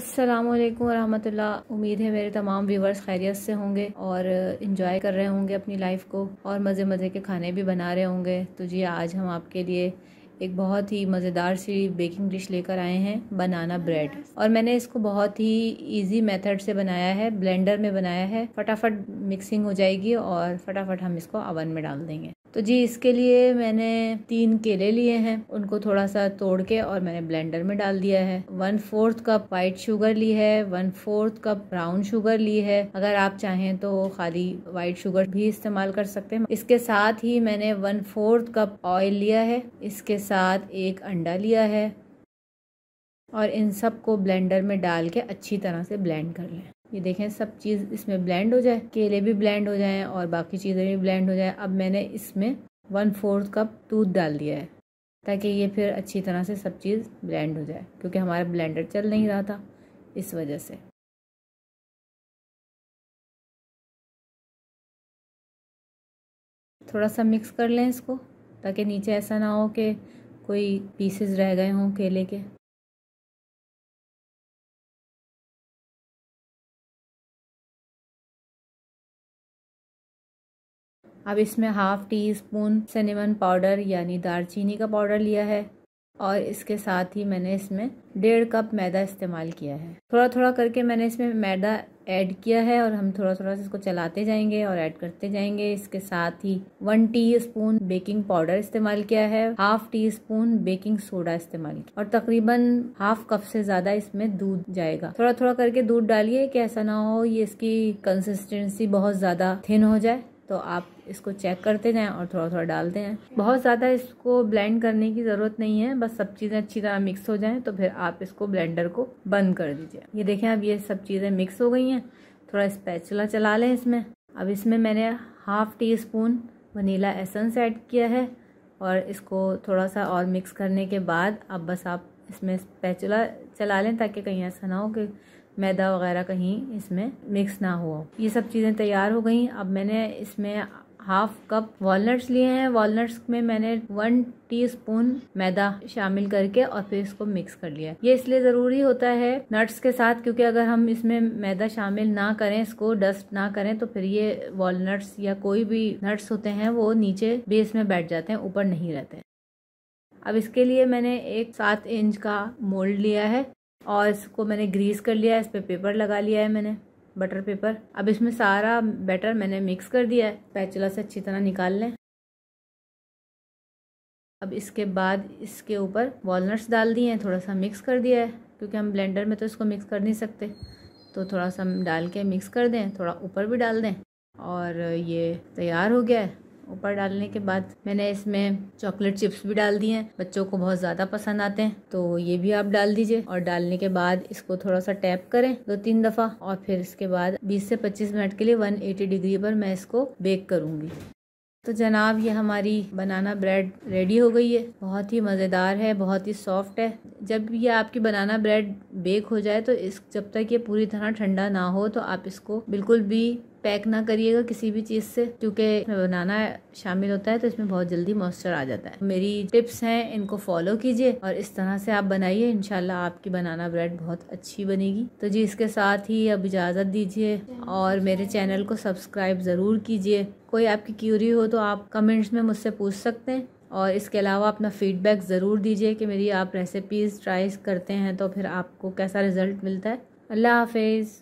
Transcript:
अस्सलाम वालेकुम रहमतुल्लाह उम्मीद है मेरे तमाम व्यूवर्स खैरियत से होंगे और इन्जॉय कर रहे होंगे अपनी लाइफ को और मज़े मज़े के खाने भी बना रहे होंगे तो जी आज हम आपके लिए एक बहुत ही मज़ेदार सी बेकिंग डिश लेकर आए हैं बनाना ब्रेड और मैंने इसको बहुत ही इजी मेथड से बनाया है ब्लेंडर में बनाया है फटाफट मिक्सिंग हो जाएगी और फटाफट हम इसको अवन में डाल देंगे तो जी इसके लिए मैंने तीन केले लिए हैं उनको थोड़ा सा तोड़ के और मैंने ब्लेंडर में डाल दिया है one fourth cup white sugar ली है one fourth cup brown sugar ली है अगर आप चाहें तो खाली वाइट शुगर भी इस्तेमाल कर सकते हैं इसके साथ ही मैंने वन फोर्थ कप ऑयल लिया है इसके साथ एक अंडा लिया है और इन सब को ब्लेंडर में डाल के अच्छी तरह से ब्लेंड कर लें ये देखें सब चीज़ इसमें ब्लेंड हो जाए केले भी ब्लेंड हो जाएं और बाकी चीज़ें भी ब्लेंड हो जाएं अब मैंने इसमें वन फोर्थ कप दूध डाल दिया है ताकि ये फिर अच्छी तरह से सब चीज़ ब्लेंड हो जाए क्योंकि हमारा ब्लेंडर चल नहीं रहा था इस वजह से थोड़ा सा मिक्स कर लें इसको ताकि नीचे ऐसा ना हो कि कोई पीसेस रह गए हों केले के अब इसमें half teaspoon cinnamon powder यानी दालचीनी का पाउडर लिया है और इसके साथ ही मैंने इसमें डेढ़ कप मैदा इस्तेमाल किया है थोड़ा थोड़ा करके मैंने इसमें मैदा ऐड किया है और हम थोड़ा थोड़ा इसको चलाते जाएंगे और ऐड करते जाएंगे इसके साथ ही one teaspoon baking powder इस्तेमाल किया है half teaspoon baking soda इस्तेमाल किया और तकरीबन हाफ कप से ज्यादा इसमें दूध जाएगा थोड़ा थोड़ा करके दूध डालिए कि ऐसा ना हो ये इसकी कंसिस्टेंसी बहुत ज्यादा थिन हो जाए तो आप इसको चेक करते जाएं और थोड़ा थोड़ा डालते हैं बहुत ज़्यादा इसको ब्लेंड करने की ज़रूरत नहीं है बस सब चीज़ें अच्छी तरह मिक्स हो जाएं तो फिर आप इसको ब्लेंडर को बंद कर दीजिए ये देखें अब ये सब चीज़ें मिक्स हो गई हैं थोड़ा स्पैचुला चला लें इसमें अब इसमें मैंने half teaspoon vanilla essence add किया है और इसको थोड़ा सा और मिक्स करने के बाद अब बस आप इसमें स्पैचुला चला लें ताकि कहीं ऐसा ना हो कि मैदा वगैरह कहीं इसमें मिक्स ना हो ये सब चीज़ें तैयार हो गई अब मैंने इसमें हाफ कप वॉलनट्स लिए हैं वॉलनट्स में मैंने वन टीस्पून मैदा शामिल करके और फिर इसको मिक्स कर लिया ये इसलिए ज़रूरी होता है नट्स के साथ क्योंकि अगर हम इसमें मैदा शामिल ना करें इसको डस्ट ना करें तो फिर ये वॉलनट्स या कोई भी नट्स होते हैं वो नीचे बेस में बैठ जाते हैं ऊपर नहीं रहते अब इसके लिए मैंने एक सात इंच का मोल्ड लिया है और इसको मैंने ग्रीस कर लिया है इस पर पेपर लगा लिया है मैंने बटर पेपर अब इसमें सारा बैटर मैंने मिक्स कर दिया है पैचला से अच्छी तरह निकाल लें अब इसके बाद इसके ऊपर वॉलनट्स डाल दिए हैं थोड़ा सा मिक्स कर दिया है क्योंकि हम ब्लेंडर में तो इसको मिक्स कर नहीं सकते तो थोड़ा सा डाल के मिक्स कर दें थोड़ा ऊपर भी डाल दें और ये तैयार हो गया है ऊपर डालने के बाद मैंने इसमें चॉकलेट चिप्स भी डाल दिए हैं बच्चों को बहुत ज़्यादा पसंद आते हैं तो ये भी आप डाल दीजिए और डालने के बाद इसको थोड़ा सा टैप करें दो तीन दफ़ा और फिर इसके बाद 20 से 25 मिनट के लिए 180 डिग्री पर मैं इसको बेक करूँगी तो जनाब ये हमारी बनाना ब्रेड रेडी हो गई है बहुत ही मज़ेदार है बहुत ही सॉफ्ट है जब ये आपकी बनाना ब्रेड बेक हो जाए तो इस जब तक ये पूरी तरह ठंडा ना हो तो आप इसको बिल्कुल भी पैक ना करिएगा किसी भी चीज़ से क्योंकि बनाना शामिल होता है तो इसमें बहुत जल्दी मॉइस्चर आ जाता है मेरी टिप्स हैं इनको फॉलो कीजिए और इस तरह से आप बनाइए इनशाला आपकी बनाना ब्रेड बहुत अच्छी बनेगी तो जी इसके साथ ही अब इजाज़त दीजिए और मेरे चैनल को सब्सक्राइब ज़रूर कीजिए कोई आपकी क्यूरी हो तो आप कमेंट्स में मुझसे पूछ सकते हैं और इसके अलावा अपना फ़ीडबैक ज़रूर दीजिए कि मेरी आप रेसिपीज़ ट्राई करते हैं तो फिर आपको कैसा रिज़ल्ट मिलता है अल्लाह हाफिज़